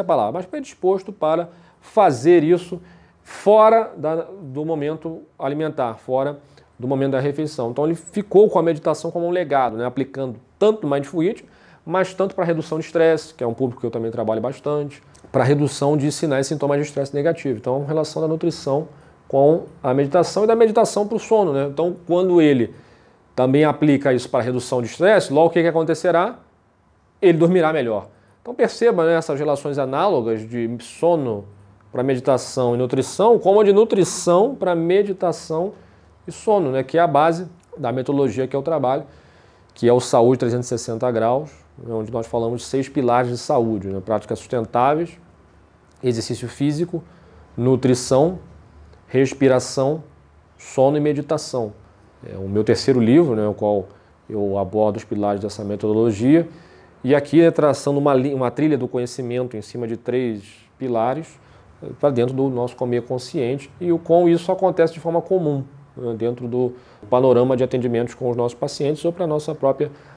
a palavra, mas predisposto para fazer isso fora da, do momento alimentar, fora do momento da refeição. Então ele ficou com a meditação como um legado, né? aplicando tanto Mindful mas tanto para redução de estresse, que é um público que eu também trabalho bastante, para redução de sinais e sintomas de estresse negativo. Então, é relação da nutrição com a meditação e da meditação para o sono. Né? Então, quando ele também aplica isso para redução de estresse, logo o que, que acontecerá? Ele dormirá melhor. Então perceba né, essas relações análogas de sono para meditação e nutrição, como a de nutrição para meditação e sono, né, que é a base da metodologia que eu trabalho, que é o Saúde 360 Graus, né, onde nós falamos de seis pilares de saúde, né, práticas sustentáveis, exercício físico, nutrição, respiração, sono e meditação. É o meu terceiro livro, né, o qual eu abordo os pilares dessa metodologia, e aqui é traçando uma, uma trilha do conhecimento em cima de três pilares eh, para dentro do nosso comer consciente e o com isso acontece de forma comum eh, dentro do panorama de atendimentos com os nossos pacientes ou para a nossa própria